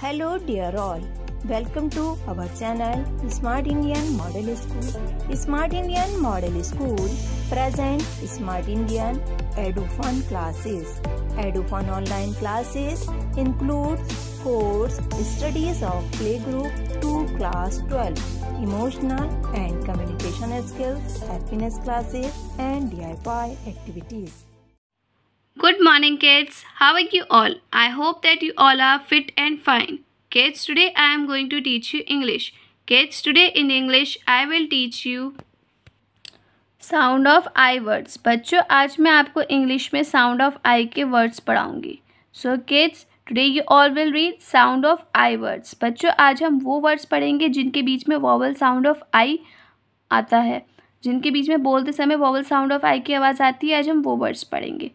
Hello dear all. Welcome to our channel Smart Indian Model School. Smart Indian Model School present Smart Indian EduFun classes. EduFun online classes includes course studies of playgroup to class 12, emotional and communication skills, happiness classes and DIY activities. Good morning kids. How are you all? I hope that you all are fit and fine. Kids, today I am going to teach you English. Kids, today in English I will teach you sound of I words बच्चों आज मैं आपको English में sound of I के words पढ़ाऊंगी so kids today you all will read sound of I words बच्चों आज हम वो वर्ड्स पढ़ेंगे जिनके बीच में वॉवल साउंड ऑफ आई आता है जिनके बीच में बोलते समय वॉवल साउंड ऑफ आई की आवाज़ आती है आज हम वो वर्ड्स पढ़ेंगे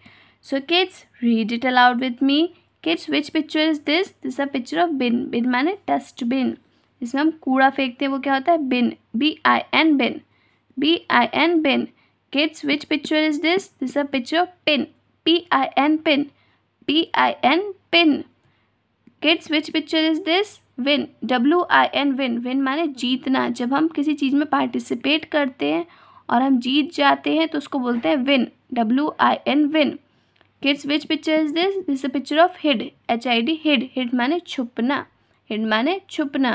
So kids, read it aloud with me. Kids, which picture is this? This is a picture of bin. Bin माने डस्टबिन इसमें हम कूड़ा फेंकते हैं वो क्या होता है bin B I N bin B I N bin kids which picture is this this a picture of pin P I N pin P I N pin kids which picture is this win W I N win win माने जीतना जब हम किसी चीज़ में participate करते हैं और हम जीत जाते हैं तो उसको बोलते हैं win W I N win kids which picture is this this a picture of hid H I D hid hid माने छुपना हिड माने छुपना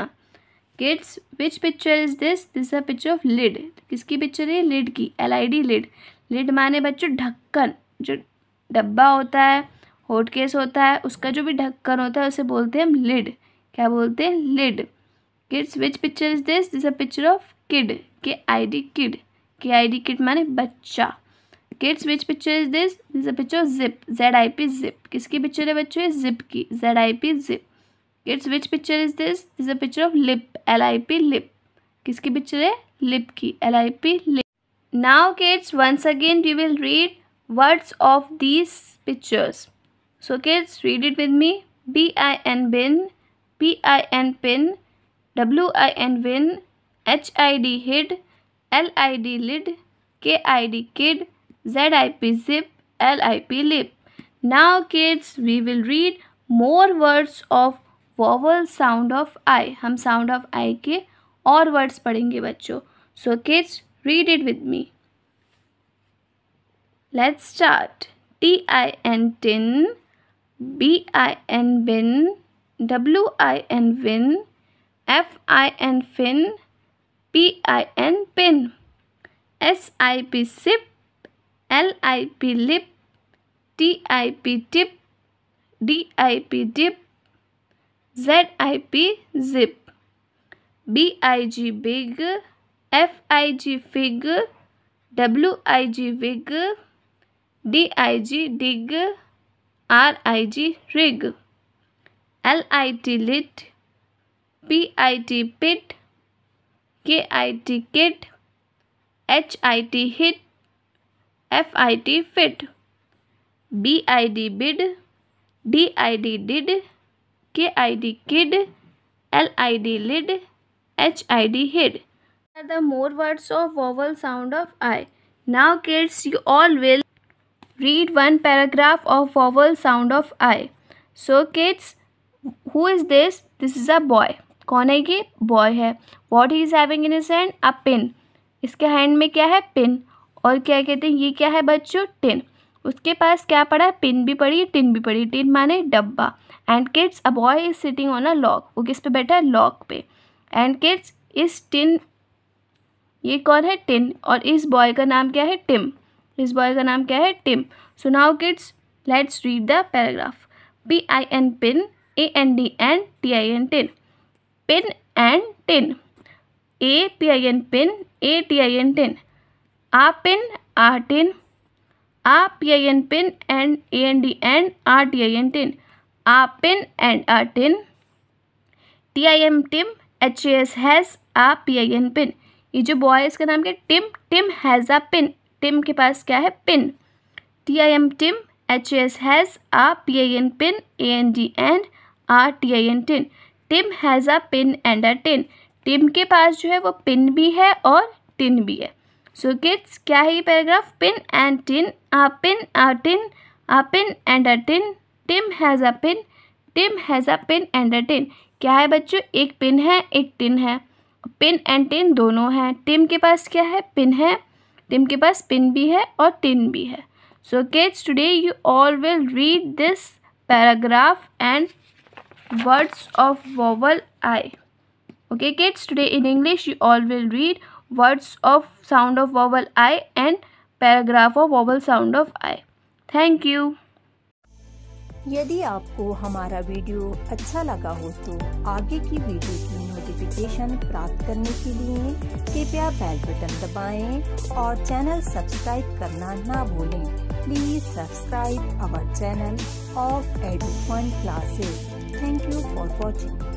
kids which picture is this this a picture of lid किसकी picture है lid की L I D lid lid माने बच्चों ढक्कन जो डब्बा होता है होट केस होता है उसका जो भी ढक्कन होता है उसे बोलते हैं हम लिड क्या बोलते हैं lid kids which picture is this this a picture of kid K I D kid K I D kid माने बच्चा kids which picture is this this a picture zip Z I P zip किसकी picture है बच्चों zip की Z I P zip kids which picture is this this a picture of lip L I P lip किसकी picture है lip की L I P lip now kids once again you will read words of this pictures so kids read it with me B I N bin P I N pin W I N win H I D hid L I D lid K I D kid Z I P zip L I P lip now kids we will read more words of vowel sound of I हम sound of I के और words पढ़ेंगे बच्चों so kids read it with me let's start T I N tin B I N bin W I N win F I N fin P I N pin S I P sip LIP lip, TIP tip, DIP dip, ZIP zip, BIG big, FIG fig, WIG wig, DIG dig, RIG rig, LIT lit, PIT pit, KIT kit, HIT hit, F I T fit B I D bid D I D did K I D kid L I D lid H I D hid are the more words of vowel sound of I now kids you all will read one paragraph of vowel sound of I so kids who is this this is a boy कौन है ये boy है what he is having in is hand a pin इसके hand में क्या है pin और क्या कहते हैं ये क्या है बच्चों टिन उसके पास क्या पड़ा है पिन भी पड़ी टिन भी पड़ी टिन माने डब्बा and kids a boy is sitting on a lock वो किस पे बैठा है लॉक पे एंड किड्स इस टिन ये कौन है टिन और इस बॉय का नाम क्या है टिम इस बॉय का नाम क्या है टिम सुनाओ kids let's read the paragraph P I N pin A N D N T I N tin pin and tin A P I N pin A T I N tin a pin a P I N pin and A N D and R T I N tin pin and tin T I M Tim H S has a P I N pin ये जो boy इसका नाम क्या Tim Tim has a pin Tim के पास क्या है pin T I M Tim H S has a P I N pin A N D and R T I N tin Tim has a pin and a tin Tim के पास जो है वो pin भी है और tin भी है सो किड्स क्या है ये paragraph pin and tin a pin a tin a pin and a tin Tim has a pin Tim has a pin and a tin क्या है बच्चों एक पिन है एक टिन है पिन एंड टिन दोनों हैं टिम के पास क्या है पिन है टिम के पास पिन भी है और टिन भी है so kids today you all will read this paragraph and words of vowel I okay kids today in English you all will read words of sound of vowel i and paragraph of vowel sound of i thank you यदि आपको हमारा video अच्छा लगा हो तो आगे की video की नोटिफिकेशन प्राप्त करने के लिए कृपया बेल बटन दबाएं और चैनल सब्सक्राइब करना ना भूलें please subscribe our channel of Edufun classes thank you for watching